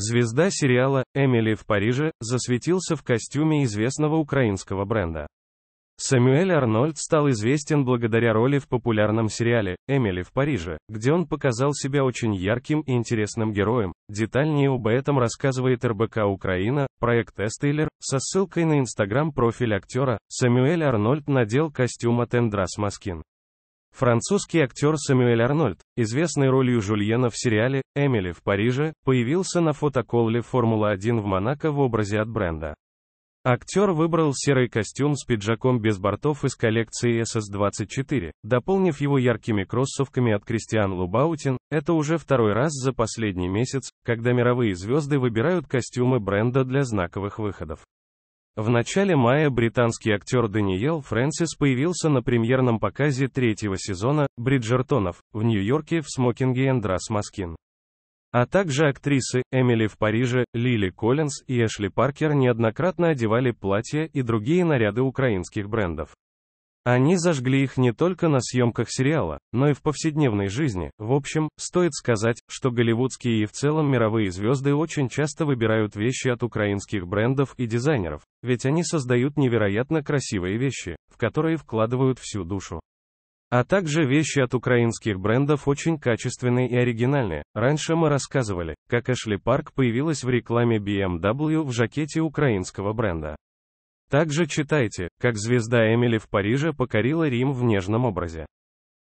Звезда сериала «Эмили в Париже» засветился в костюме известного украинского бренда. Сэмюэль Арнольд стал известен благодаря роли в популярном сериале «Эмили в Париже», где он показал себя очень ярким и интересным героем. Детальнее об этом рассказывает РБК Украина, проект «Эстейлер», со ссылкой на инстаграм-профиль актера. Сэмюэль Арнольд надел костюм от Эндрас Маскин. Французский актер Сэмюэль Арнольд, известный ролью Жульена в сериале «Эмили в Париже», появился на фотоколле «Формула-1» в Монако в образе от бренда. Актер выбрал серый костюм с пиджаком без бортов из коллекции SS24, дополнив его яркими кроссовками от Кристиан Лубаутин. Это уже второй раз за последний месяц, когда мировые звезды выбирают костюмы бренда для знаковых выходов. В начале мая британский актер Даниэл Фрэнсис появился на премьерном показе третьего сезона «Бриджертонов» в Нью-Йорке в смокинге Эндрас Маскин. А также актрисы Эмили в Париже, Лили Коллинз и Эшли Паркер неоднократно одевали платья и другие наряды украинских брендов. Они зажгли их не только на съемках сериала, но и в повседневной жизни. В общем, стоит сказать, что голливудские и в целом мировые звезды очень часто выбирают вещи от украинских брендов и дизайнеров, ведь они создают невероятно красивые вещи, в которые вкладывают всю душу. А также вещи от украинских брендов очень качественные и оригинальные. Раньше мы рассказывали, как Эшли Парк появилась в рекламе BMW в жакете украинского бренда. Также читайте, как звезда Эмили в Париже покорила Рим в нежном образе.